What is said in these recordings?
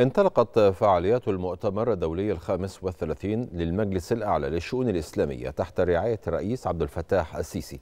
انطلقت فعاليات المؤتمر الدولي الخامس والثلاثين للمجلس الأعلى للشؤون الإسلامية تحت رعاية الرئيس عبد الفتاح السيسي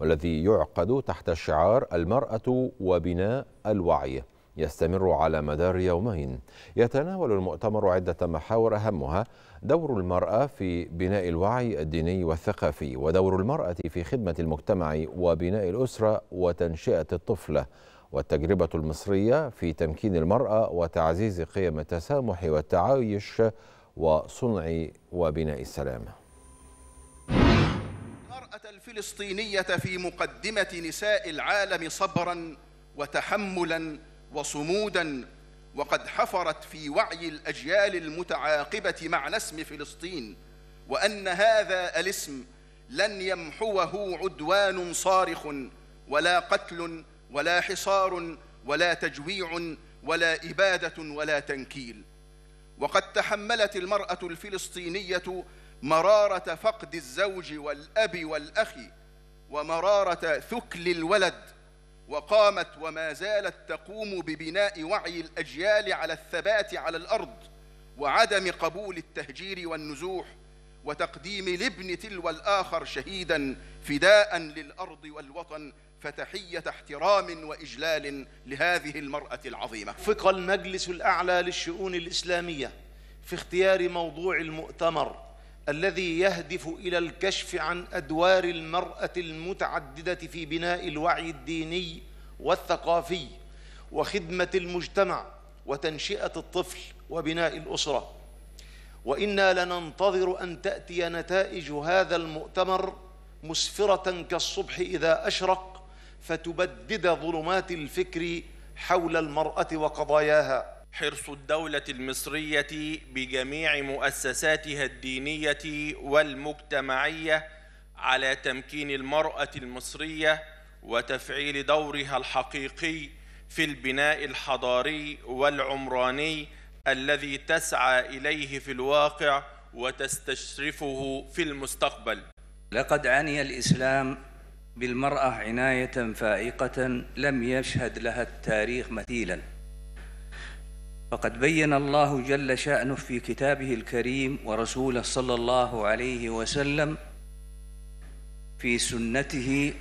والذي يعقد تحت شعار المرأة وبناء الوعي يستمر على مدار يومين يتناول المؤتمر عدة محاور أهمها دور المرأة في بناء الوعي الديني والثقافي ودور المرأة في خدمة المجتمع وبناء الأسرة وتنشئة الطفلة والتجربة المصرية في تمكين المرأة وتعزيز قيم التسامح والتعايش وصنع وبناء السلام المرأة الفلسطينية في مقدمة نساء العالم صبرا وتحملا وصمودا وقد حفرت في وعي الأجيال المتعاقبة معنى اسم فلسطين وأن هذا الاسم لن يمحوه عدوان صارخ ولا قتل ولا حصار ولا تجويع ولا إبادة ولا تنكيل وقد تحملت المرأة الفلسطينية مرارة فقد الزوج والأب والأخ ومرارة ثكل الولد وقامت وما زالت تقوم ببناء وعي الأجيال على الثبات على الأرض وعدم قبول التهجير والنزوح وتقديم الابن تلو الآخر شهيدا فداء للأرض والوطن فتحية احترام وإجلال لهذه المرأة العظيمة فق المجلس الأعلى للشؤون الإسلامية في اختيار موضوع المؤتمر الذي يهدف إلى الكشف عن أدوار المرأة المتعددة في بناء الوعي الديني والثقافي وخدمة المجتمع وتنشئة الطفل وبناء الأسرة وإنا لننتظر أن تأتي نتائج هذا المؤتمر مسفرة كالصبح إذا أشرق فتبدد ظلمات الفكر حول المرأة وقضاياها حرص الدولة المصرية بجميع مؤسساتها الدينية والمجتمعية على تمكين المرأة المصرية وتفعيل دورها الحقيقي في البناء الحضاري والعمراني الذي تسعى إليه في الواقع وتستشرفه في المستقبل لقد عني الإسلام بالمرأة عناية فائقة لم يشهد لها التاريخ مثيلا فقد بين الله جل شأنه في كتابه الكريم ورسوله صلى الله عليه وسلم في سنته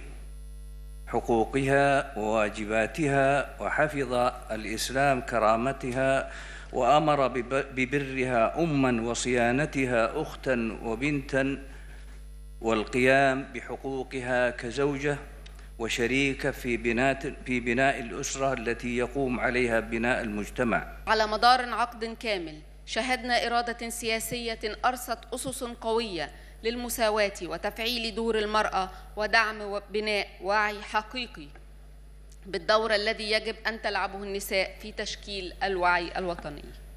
حقوقها وواجباتها وحفظ الإسلام كرامتها وأمر ببرها أما وصيانتها أختا وبنتا والقيام بحقوقها كزوجة وشريكة في بناء في بناء الأسرة التي يقوم عليها بناء المجتمع. على مدار عقد كامل شهدنا إرادة سياسية أرست أسس قوية للمساواة وتفعيل دور المرأة ودعم وبناء وعي حقيقي بالدور الذي يجب أن تلعبه النساء في تشكيل الوعي الوطني.